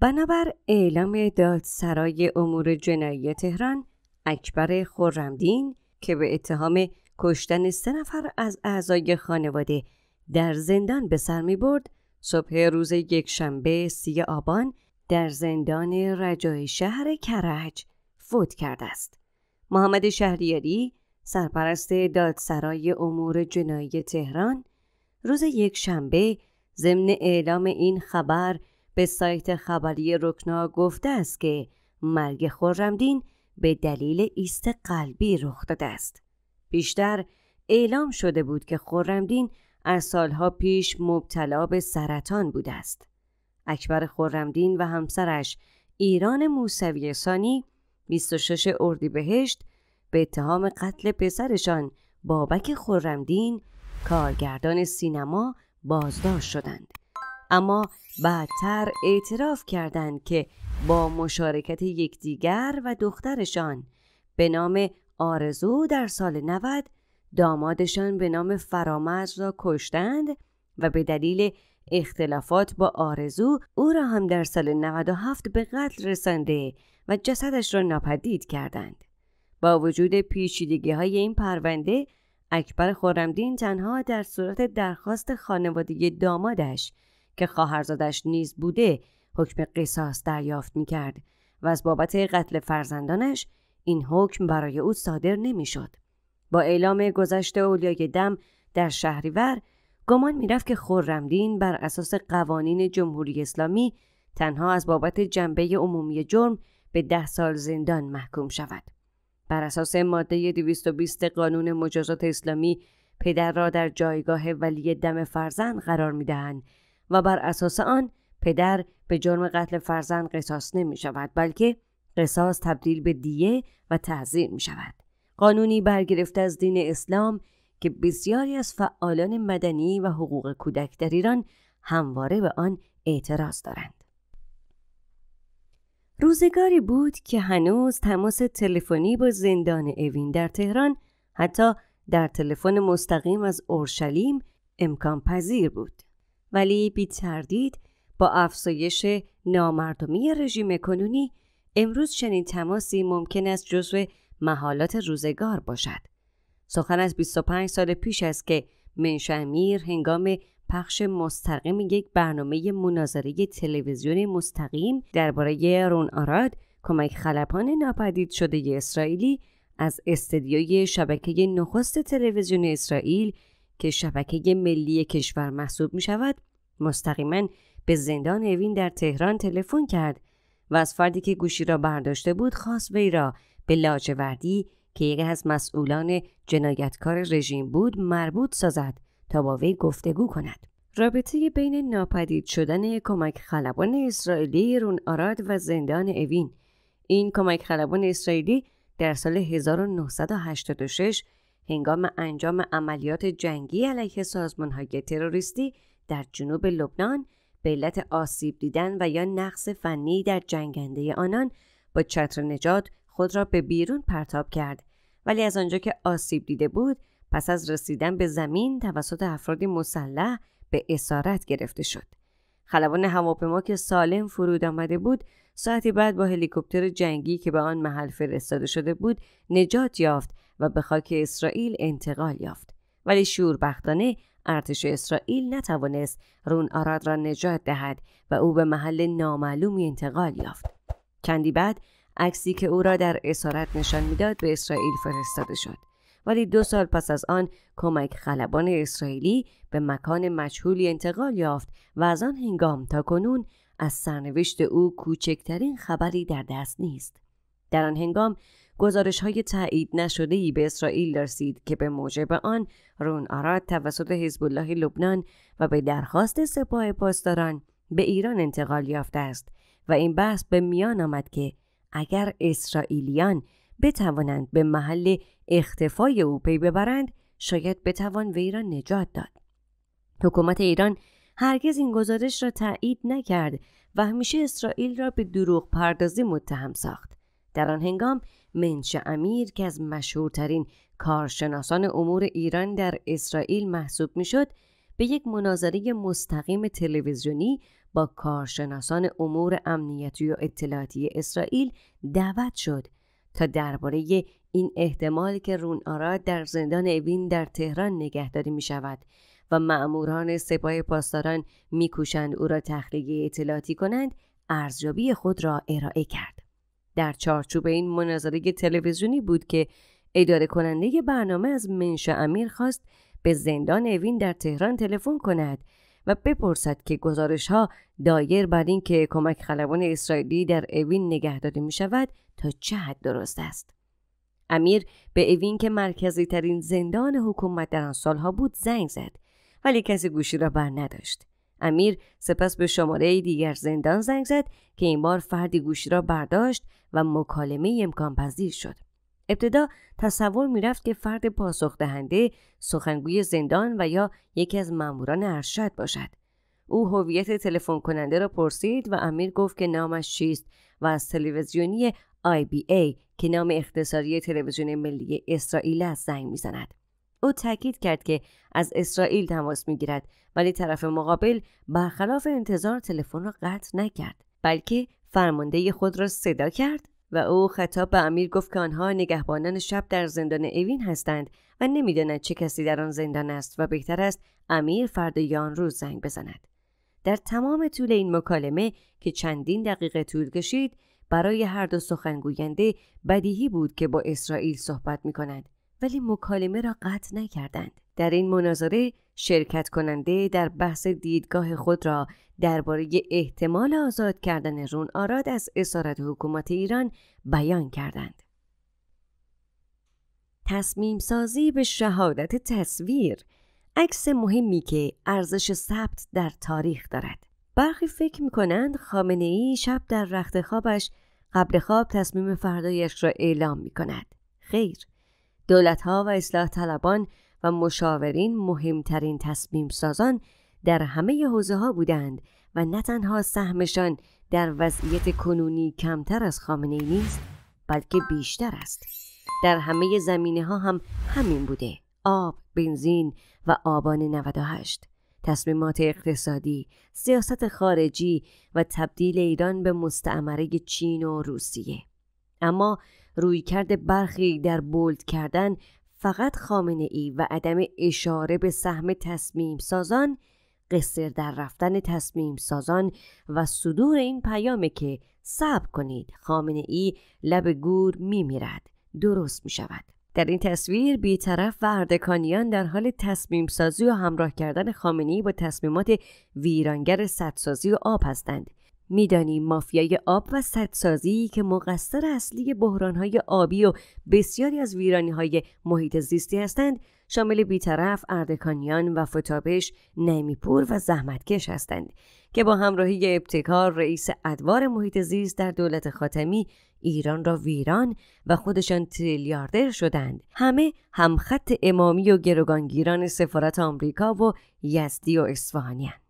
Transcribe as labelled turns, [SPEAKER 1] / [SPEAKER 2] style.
[SPEAKER 1] بنابر اعلام دادسرای امور جنایی تهران اکبر خورمدین که به اتهام کشتن سه نفر از اعضای خانواده در زندان به سر می برد صبح روز یکشنبه سی آبان در زندان رجای شهر کرج فوت کرده است. محمد شهریاری سرپرست دادسرای امور جنایی تهران روز یک شنبه ضمن اعلام این خبر به سایت خبری رکنا گفته است که مرگ خورمدین به دلیل ایست قلبی رخ داده است. بیشتر اعلام شده بود که خورمدین از سالها پیش مبتلا به سرطان بوده است. اکبر خورمدین و همسرش ایران موسوی سانی 26 اردیبهشت به اتهام قتل پسرشان بابک خورمدین کارگردان سینما بازداشت شدند. اما بعدتر اعتراف کردند که با مشارکت یکدیگر و دخترشان به نام آرزو در سال 90 دامادشان به نام فرامرز را کشتند و به دلیل اختلافات با آرزو او را هم در سال 97 به قتل رسانده و جسدش را ناپدید کردند. با وجود پیشیدگی های این پرونده اکبر خورمدین تنها در صورت درخواست خانواده دامادش که خواهرزادش نیز بوده حکم قصاص دریافت می کرد و از بابت قتل فرزندانش این حکم برای او صادر نمیشد. با اعلام گذشت اولیای دم در شهریور گمان میرفت که خورمدین بر اساس قوانین جمهوری اسلامی تنها از بابت جنبه عمومی جرم به ده سال زندان محکوم شود. بر اساس ماده 220 قانون مجازات اسلامی پدر را در جایگاه ولی دم فرزند قرار میدهند و بر اساس آن پدر به جرم قتل فرزند قصاص نمی شود بلکه قصاص تبدیل به دیه و تعذیر می شود. قانونی برگرفته از دین اسلام که بسیاری از فعالان مدنی و حقوق کودک در ایران همواره به آن اعتراض دارند. روزگاری بود که هنوز تماس تلفنی با زندان اوین در تهران حتی در تلفن مستقیم از اورشلیم امکان پذیر بود. ولی بی تردید با افزایش نامردمی رژیم کنونی امروز چنین تماسی ممکن است جزو محالات روزگار باشد. سخن از 25 سال پیش است که منشامیر هنگام پخش مستقیم یک برنامه مناظره تلویزیون مستقیم درباره رون آراد کمک خلبان ناپدید شده اسرائیلی از استدیوی شبکه نخست تلویزیون اسرائیل که شبکه ملی کشور محسوب می شود مستقیما به زندان اوین در تهران تلفن کرد و از فردی که گوشی را برداشته بود خواست وی را به لاجوردی که یکی از مسئولان جنایتکار رژیم بود مربوط سازد تا با وی گفتگو کند رابطه بین ناپدید شدن کمک خلبان اسرائیلی رون آراد و زندان اوین این کمک خلبان اسرائیلی در سال 1986 هنگام انجام عملیات جنگی علیه های تروریستی در جنوب لبنان به علت آسیب دیدن و یا نقص فنی در جنگنده آنان با چتر نجات خود را به بیرون پرتاب کرد ولی از آنجا که آسیب دیده بود پس از رسیدن به زمین توسط افرادی مسلح به اسارت گرفته شد خلبان هواپیما که سالم فرود آمده بود ساعتی بعد با هلیکوپتر جنگی که به آن محل فرستاده شده بود نجات یافت و به خاک اسرائیل انتقال یافت ولی شوربختانه ارتش اسرائیل نتوانست رون آراد را نجات دهد و او به محل نامعلومی انتقال یافت چندی بعد عکسی که او را در اسارت نشان میداد به اسرائیل فرستاده شد ولی دو سال پس از آن کمک خلبان اسرائیلی به مکان مجهولی انتقال یافت و از آن هنگام تا کنون از سرنوشت او کوچکترین خبری در دست نیست در آن هنگام گزارش های تایید نشده ای به اسرائیل رسید که به موجب آن رون آراد توسط حزب الله لبنان و به درخواست سپاه پاسداران به ایران انتقال یافته است و این بحث به میان آمد که اگر اسرائیلیان بتوانند به محل اختفای او پی ببرند شاید بتوان وی را نجات داد حکومت ایران هرگز این گزارش را تایید نکرد و همیشه اسرائیل را به دروغ پردازی متهم ساخت در آن هنگام منش امیر که از مشهورترین کارشناسان امور ایران در اسرائیل محسوب میشد به یک مناظره مستقیم تلویزیونی با کارشناسان امور امنیتی و اطلاعاتی اسرائیل دعوت شد تا درباره این احتمال که رون آراد در زندان اوین در تهران نگهداری می شود و معموران سپاه پاسداران میکوشند او را تخلیه اطلاعاتی کنند ارزیابی خود را ارائه کرد در چارچوب این مناظره تلویزیونی بود که اداره کننده برنامه از منشا امیر خواست به زندان اوین در تهران تلفن کند و بپرسد که گزارش ها دایر بر اینکه کمک خلبان اسرائیلی در اوین نگه داده می شود تا چه حد درست است. امیر به اوین که مرکزی ترین زندان حکومت در آن سالها بود زنگ زد ولی کسی گوشی را بر نداشت. امیر سپس به شماره دیگر زندان زنگ زد که این بار فردی گوشی را برداشت و مکالمه امکان پذیر شد. ابتدا تصور میرفت که فرد پاسخ دهنده سخنگوی زندان و یا یکی از ماموران ارشد باشد. او هویت تلفن کننده را پرسید و امیر گفت که نامش چیست و از تلویزیونی ای که نام اختصاری تلویزیون ملی اسرائیل است زنگ میزند. او تاکید کرد که از اسرائیل تماس میگیرد ولی طرف مقابل برخلاف انتظار تلفن را قطع نکرد بلکه فرمانده خود را صدا کرد و او خطاب به امیر گفت که آنها نگهبانان شب در زندان اوین هستند و نمیداند چه کسی در آن زندان است و بهتر است امیر فردای آن روز زنگ بزند در تمام طول این مکالمه که چندین دقیقه طول کشید برای هر دو سخنگوینده بدیهی بود که با اسرائیل صحبت می کند. ولی مکالمه را قطع نکردند در این مناظره شرکت کننده در بحث دیدگاه خود را درباره احتمال آزاد کردن رون آراد از اسارت حکومت ایران بیان کردند. تصمیم سازی به شهادت تصویر عکس مهمی که ارزش ثبت در تاریخ دارد. برخی فکر می کنند خامنه ای شب در رخت خوابش قبل خواب تصمیم فردایش را اعلام می کند. خیر، دولت ها و اصلاح طلبان و مشاورین مهمترین تصمیم سازان در همه حوزه ها بودند و نه تنها سهمشان در وضعیت کنونی کمتر از خامنه ای نیست بلکه بیشتر است در همه زمینه ها هم همین بوده آب، بنزین و آبان 98 تصمیمات اقتصادی، سیاست خارجی و تبدیل ایران به مستعمره چین و روسیه اما روی رویکرد برخی در بولد کردن فقط خامنه ای و عدم اشاره به سهم تصمیم سازان قصر در رفتن تصمیم سازان و صدور این پیامه که صبر کنید خامنه ای لب گور می میرد درست می شود در این تصویر بیطرف و اردکانیان در حال تصمیم سازی و همراه کردن خامنه ای با تصمیمات ویرانگر سدسازی و آب هستند میدانیم مافیای آب و سدسازی که مقصر اصلی بحرانهای آبی و بسیاری از ویرانیهای محیط زیستی هستند شامل بیطرف اردکانیان و فتابش نمیپور و زحمتکش هستند که با همراهی ابتکار رئیس ادوار محیط زیست در دولت خاتمی ایران را ویران و خودشان تریلیاردر شدند همه همخط امامی و گروگانگیران سفارت آمریکا و یزدی و اصفهانیاند